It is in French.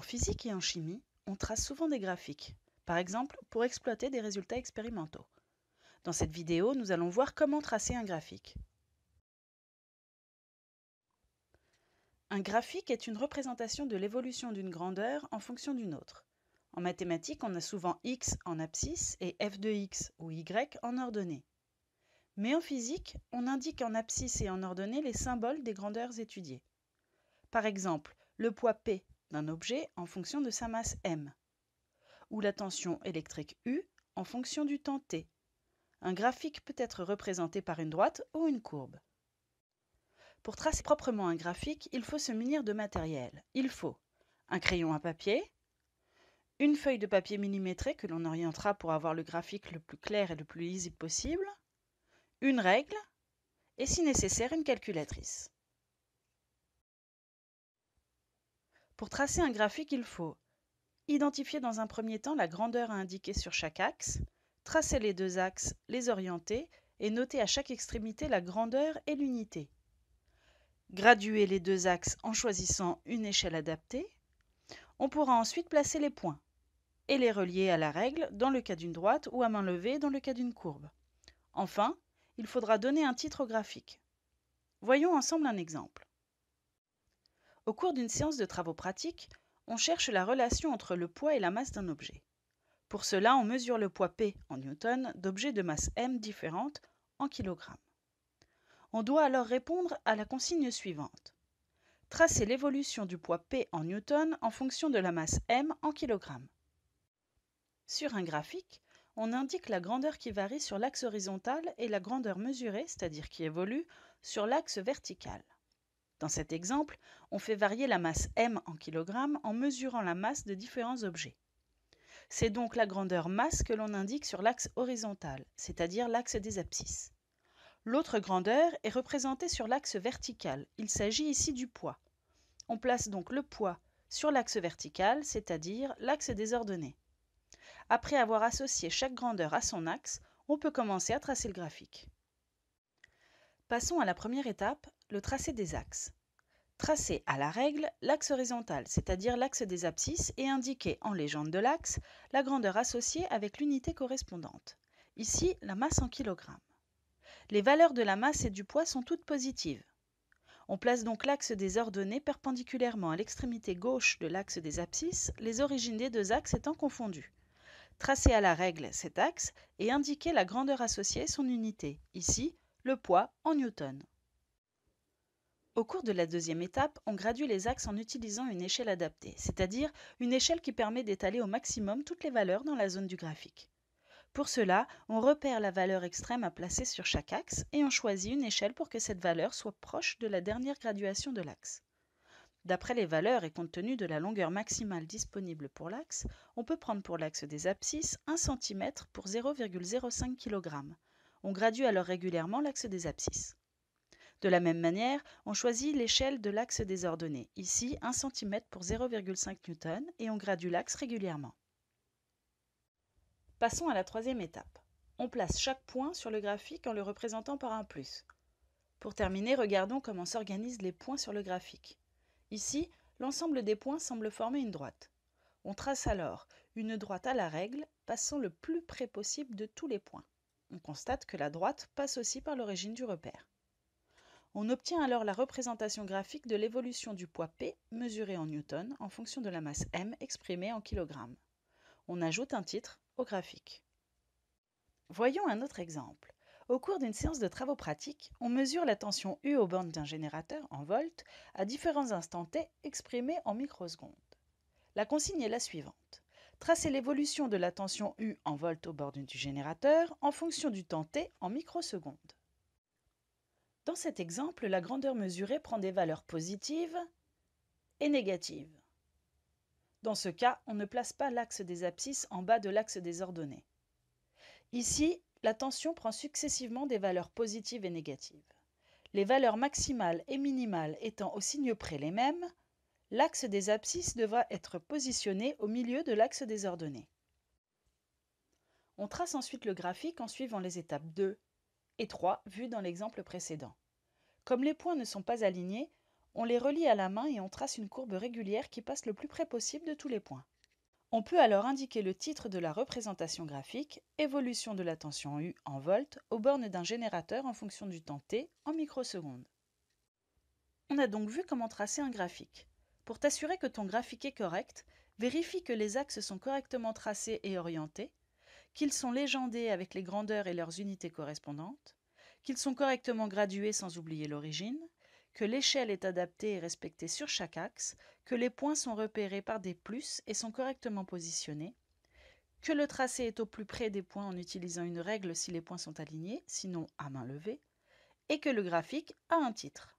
En physique et en chimie, on trace souvent des graphiques, par exemple pour exploiter des résultats expérimentaux. Dans cette vidéo, nous allons voir comment tracer un graphique. Un graphique est une représentation de l'évolution d'une grandeur en fonction d'une autre. En mathématiques, on a souvent x en abscisse et f de x ou y en ordonnée. Mais en physique, on indique en abscisse et en ordonnée les symboles des grandeurs étudiées. Par exemple, le poids P d'un objet en fonction de sa masse m, ou la tension électrique U en fonction du temps t. Un graphique peut être représenté par une droite ou une courbe. Pour tracer proprement un graphique, il faut se munir de matériel. Il faut un crayon à papier, une feuille de papier millimétrée que l'on orientera pour avoir le graphique le plus clair et le plus lisible possible, une règle, et si nécessaire une calculatrice. Pour tracer un graphique, il faut identifier dans un premier temps la grandeur à indiquer sur chaque axe, tracer les deux axes, les orienter et noter à chaque extrémité la grandeur et l'unité. Graduer les deux axes en choisissant une échelle adaptée. On pourra ensuite placer les points et les relier à la règle dans le cas d'une droite ou à main levée dans le cas d'une courbe. Enfin, il faudra donner un titre au graphique. Voyons ensemble un exemple. Au cours d'une séance de travaux pratiques, on cherche la relation entre le poids et la masse d'un objet. Pour cela, on mesure le poids P en newton d'objets de masse m différentes en kilogrammes. On doit alors répondre à la consigne suivante. Tracer l'évolution du poids P en newton en fonction de la masse m en kilogrammes. Sur un graphique, on indique la grandeur qui varie sur l'axe horizontal et la grandeur mesurée, c'est-à-dire qui évolue, sur l'axe vertical. Dans cet exemple, on fait varier la masse m en kilogrammes en mesurant la masse de différents objets. C'est donc la grandeur masse que l'on indique sur l'axe horizontal, c'est-à-dire l'axe des abscisses. L'autre grandeur est représentée sur l'axe vertical, il s'agit ici du poids. On place donc le poids sur l'axe vertical, c'est-à-dire l'axe des ordonnées. Après avoir associé chaque grandeur à son axe, on peut commencer à tracer le graphique. Passons à la première étape, le tracé des axes. Tracez à la règle l'axe horizontal, c'est-à-dire l'axe des abscisses, et indiquer en légende de l'axe la grandeur associée avec l'unité correspondante. Ici, la masse en kilogrammes. Les valeurs de la masse et du poids sont toutes positives. On place donc l'axe des ordonnées perpendiculairement à l'extrémité gauche de l'axe des abscisses, les origines des deux axes étant confondues. Tracez à la règle cet axe et indiquez la grandeur associée et son unité, ici le poids en newton. Au cours de la deuxième étape, on gradue les axes en utilisant une échelle adaptée, c'est-à-dire une échelle qui permet d'étaler au maximum toutes les valeurs dans la zone du graphique. Pour cela, on repère la valeur extrême à placer sur chaque axe et on choisit une échelle pour que cette valeur soit proche de la dernière graduation de l'axe. D'après les valeurs et compte tenu de la longueur maximale disponible pour l'axe, on peut prendre pour l'axe des abscisses 1 cm pour 0,05 kg. On gradue alors régulièrement l'axe des abscisses. De la même manière, on choisit l'échelle de l'axe des ordonnées, ici 1 cm pour 0,5 N, et on gradue l'axe régulièrement. Passons à la troisième étape. On place chaque point sur le graphique en le représentant par un plus. Pour terminer, regardons comment s'organisent les points sur le graphique. Ici, l'ensemble des points semble former une droite. On trace alors une droite à la règle, passant le plus près possible de tous les points. On constate que la droite passe aussi par l'origine du repère. On obtient alors la représentation graphique de l'évolution du poids P, mesuré en newton en fonction de la masse m exprimée en kilogrammes. On ajoute un titre au graphique. Voyons un autre exemple. Au cours d'une séance de travaux pratiques, on mesure la tension U aux bornes d'un générateur en volts à différents instants t exprimés en microsecondes. La consigne est la suivante. Tracez l'évolution de la tension U en volts aux bornes du générateur en fonction du temps t en microsecondes. Dans cet exemple, la grandeur mesurée prend des valeurs positives et négatives. Dans ce cas, on ne place pas l'axe des abscisses en bas de l'axe des ordonnées. Ici, la tension prend successivement des valeurs positives et négatives. Les valeurs maximales et minimales étant au signe près les mêmes, l'axe des abscisses devra être positionné au milieu de l'axe des ordonnées. On trace ensuite le graphique en suivant les étapes 2, et 3 vus dans l'exemple précédent. Comme les points ne sont pas alignés, on les relie à la main et on trace une courbe régulière qui passe le plus près possible de tous les points. On peut alors indiquer le titre de la représentation graphique, évolution de la tension U en volts aux bornes d'un générateur en fonction du temps t en microsecondes. On a donc vu comment tracer un graphique. Pour t'assurer que ton graphique est correct, vérifie que les axes sont correctement tracés et orientés, qu'ils sont légendés avec les grandeurs et leurs unités correspondantes, qu'ils sont correctement gradués sans oublier l'origine, que l'échelle est adaptée et respectée sur chaque axe, que les points sont repérés par des plus et sont correctement positionnés, que le tracé est au plus près des points en utilisant une règle si les points sont alignés, sinon à main levée, et que le graphique a un titre.